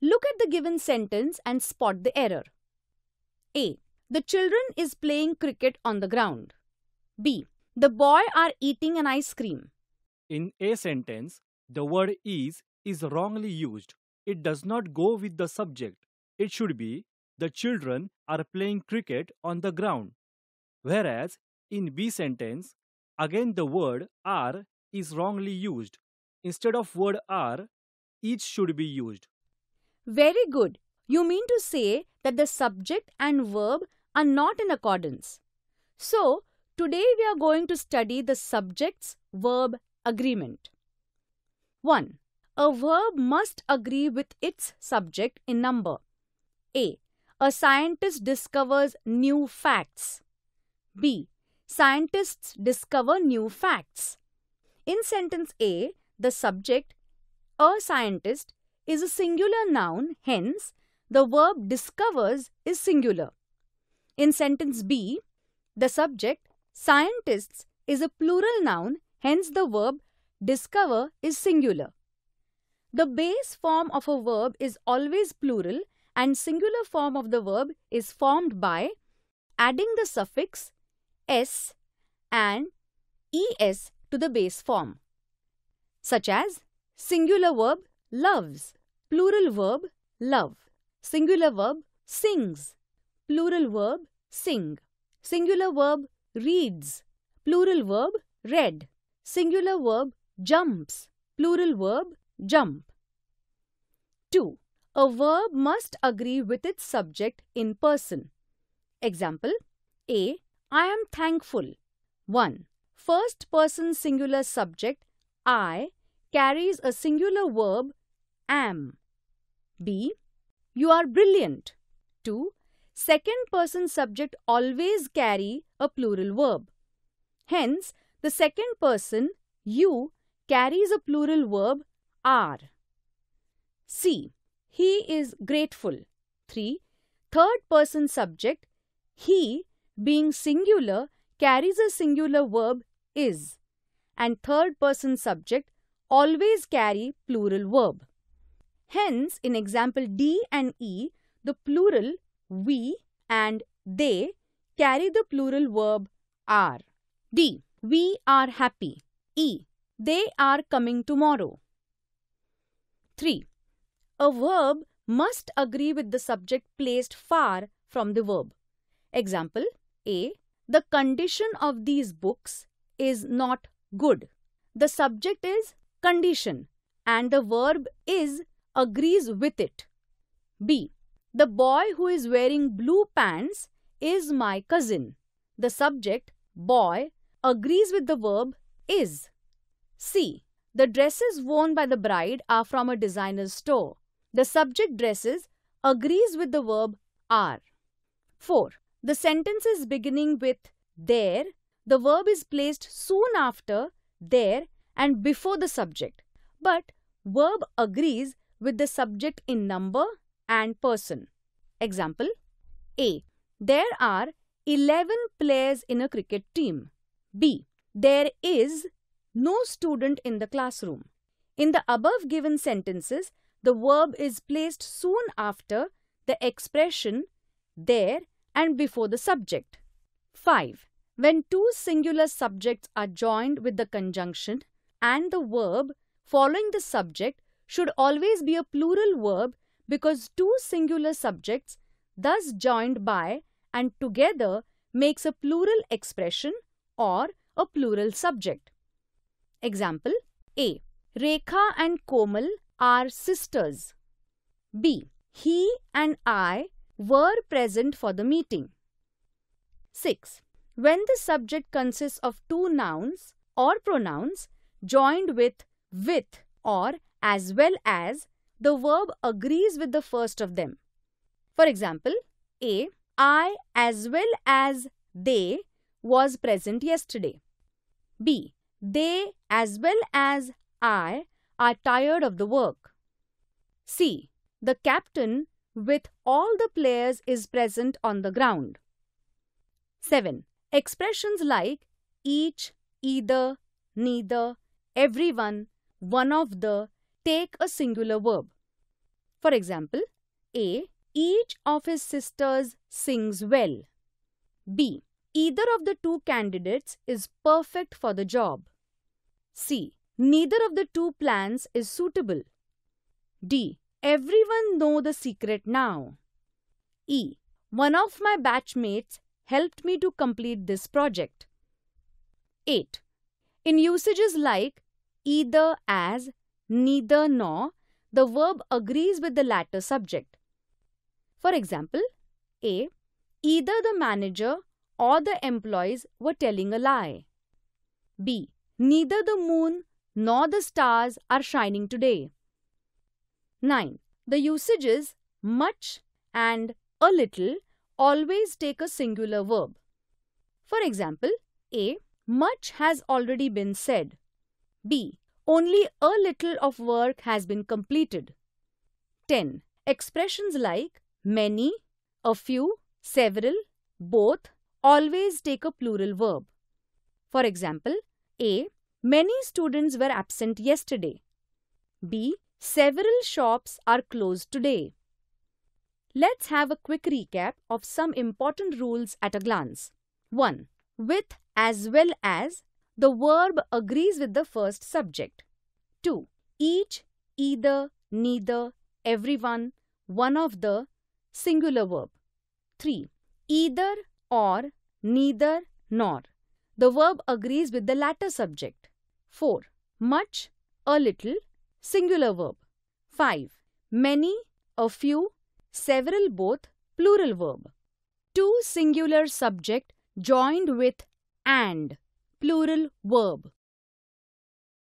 Look at the given sentence and spot the error. A. The children is playing cricket on the ground. B. The boy are eating an ice cream. In a sentence, the word is is wrongly used. It does not go with the subject. It should be the children are playing cricket on the ground. Whereas in B sentence, again the word are is wrongly used. Instead of word are, each should be used. Very good. You mean to say that the subject and verb are not in accordance. So, today we are going to study the subject's verb agreement. 1. A verb must agree with its subject in number. A. A scientist discovers new facts. B. Scientists discover new facts. In sentence A, the subject, a scientist, is a singular noun, hence the verb discovers is singular. In sentence B, the subject scientists is a plural noun, hence the verb discover is singular. The base form of a verb is always plural and singular form of the verb is formed by adding the suffix s and es to the base form, such as singular verb loves. Plural verb, love. Singular verb, sings. Plural verb, sing. Singular verb, reads. Plural verb, read. Singular verb, jumps. Plural verb, jump. 2. A verb must agree with its subject in person. Example A. I am thankful. 1. First person singular subject I carries a singular verb am. B. You are brilliant. 2. Second person subject always carry a plural verb. Hence, the second person, you, carries a plural verb are. C. He is grateful. 3. Third person subject, he, being singular, carries a singular verb is. And third person subject always carry plural verb. Hence, in example D and E, the plural we and they carry the plural verb are. D. We are happy. E. They are coming tomorrow. 3. A verb must agree with the subject placed far from the verb. Example A. The condition of these books is not good. The subject is condition and the verb is agrees with it. B. The boy who is wearing blue pants is my cousin. The subject, boy, agrees with the verb is. C. The dresses worn by the bride are from a designer's store. The subject dresses agrees with the verb are. 4. The sentences beginning with there, the verb is placed soon after there and before the subject. But verb agrees with the subject in number and person. Example A. There are 11 players in a cricket team. B. There is no student in the classroom. In the above given sentences, the verb is placed soon after the expression there and before the subject. 5. When two singular subjects are joined with the conjunction and the verb following the subject, should always be a plural verb because two singular subjects thus joined by and together makes a plural expression or a plural subject. Example A. Rekha and Komal are sisters. B. He and I were present for the meeting. 6. When the subject consists of two nouns or pronouns joined with with or as well as the verb agrees with the first of them. For example, A, I as well as they was present yesterday. B, they as well as I are tired of the work. C, the captain with all the players is present on the ground. 7. Expressions like each, either, neither, everyone, one of the, take a singular verb. For example, A. Each of his sisters sings well. B. Either of the two candidates is perfect for the job. C. Neither of the two plans is suitable. D. Everyone know the secret now. E. One of my batchmates helped me to complete this project. 8. In usages like either as neither nor, the verb agrees with the latter subject. For example, A. Either the manager or the employees were telling a lie. B. Neither the moon nor the stars are shining today. 9. The usages much and a little always take a singular verb. For example, A. Much has already been said. B. Only a little of work has been completed. 10. Expressions like many, a few, several, both always take a plural verb. For example, A. Many students were absent yesterday. B. Several shops are closed today. Let's have a quick recap of some important rules at a glance. 1. With as well as the verb agrees with the first subject. 2. Each, either, neither, everyone, one of the, singular verb. 3. Either, or, neither, nor. The verb agrees with the latter subject. 4. Much, a little, singular verb. 5. Many, a few, several both, plural verb. Two singular subject joined with and plural verb.